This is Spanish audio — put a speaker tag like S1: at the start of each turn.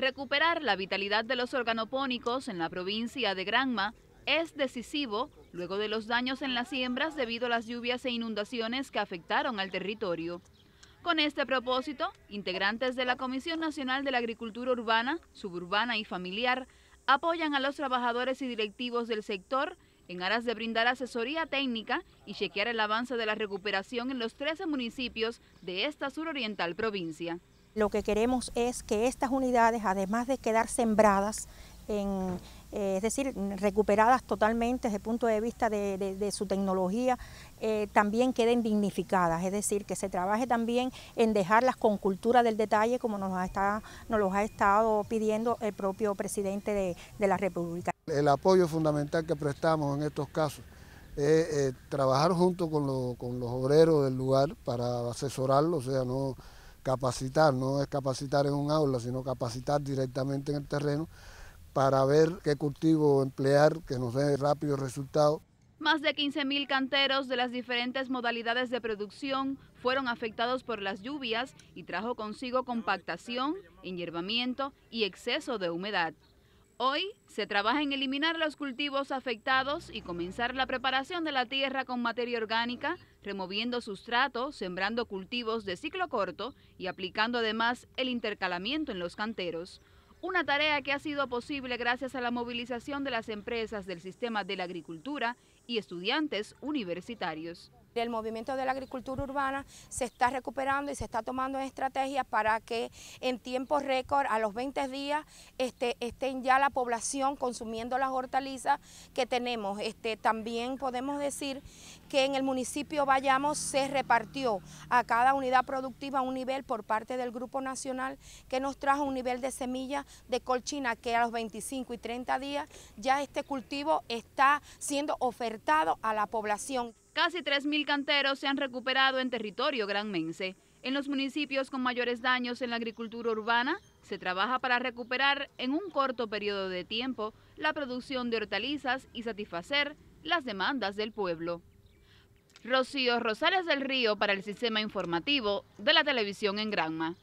S1: Recuperar la vitalidad de los organopónicos en la provincia de Granma es decisivo luego de los daños en las siembras debido a las lluvias e inundaciones que afectaron al territorio. Con este propósito, integrantes de la Comisión Nacional de la Agricultura Urbana, Suburbana y Familiar apoyan a los trabajadores y directivos del sector en aras de brindar asesoría técnica y chequear el avance de la recuperación en los 13 municipios de esta suroriental provincia.
S2: Lo que queremos es que estas unidades, además de quedar sembradas, eh, es decir, recuperadas totalmente desde el punto de vista de, su tecnología, eh, también queden dignificadas, es decir, que se trabaje también en dejarlas con cultura del detalle, como nos, ha los ha estado pidiendo el propio presidente de, la República.
S3: El apoyo fundamental que prestamos en estos casos es eh, trabajar junto con, con los obreros del lugar para asesorarlos, o sea, no capacitar, no es capacitar en un aula, sino capacitar directamente en el terreno para ver qué cultivo emplear que nos dé rápido resultado.
S1: Más de 15.000 canteros de las diferentes modalidades de producción fueron afectados por las lluvias y trajo consigo compactación, enyerbamiento y exceso de humedad. Hoy se trabaja en eliminar los cultivos afectados y comenzar la preparación de la tierra con materia orgánica removiendo sustrato, sembrando cultivos de ciclo corto y aplicando además el intercalamiento en los canteros. Una tarea que ha sido posible gracias a la movilización de las empresas del sistema de la agricultura y estudiantes universitarios. El movimiento
S4: de la agricultura urbana se está recuperando y se está tomando estrategias para que en tiempo récord, a los 20 días, este, estén ya la población consumiendo las hortalizas que tenemos. Este, también podemos decir que en el municipio vayamos se repartió a cada unidad productiva un nivel por parte del Grupo Nacional que nos trajo un nivel de semilla de colchina que a los 25 y 30 días ya este
S1: cultivo está siendo ofertado a la población. Casi 3.000 canteros se han recuperado en territorio granmense. En los municipios con mayores daños en la agricultura urbana, se trabaja para recuperar en un corto periodo de tiempo la producción de hortalizas y satisfacer las demandas del pueblo. Rocío Rosales del Río para el Sistema Informativo de la Televisión en Granma.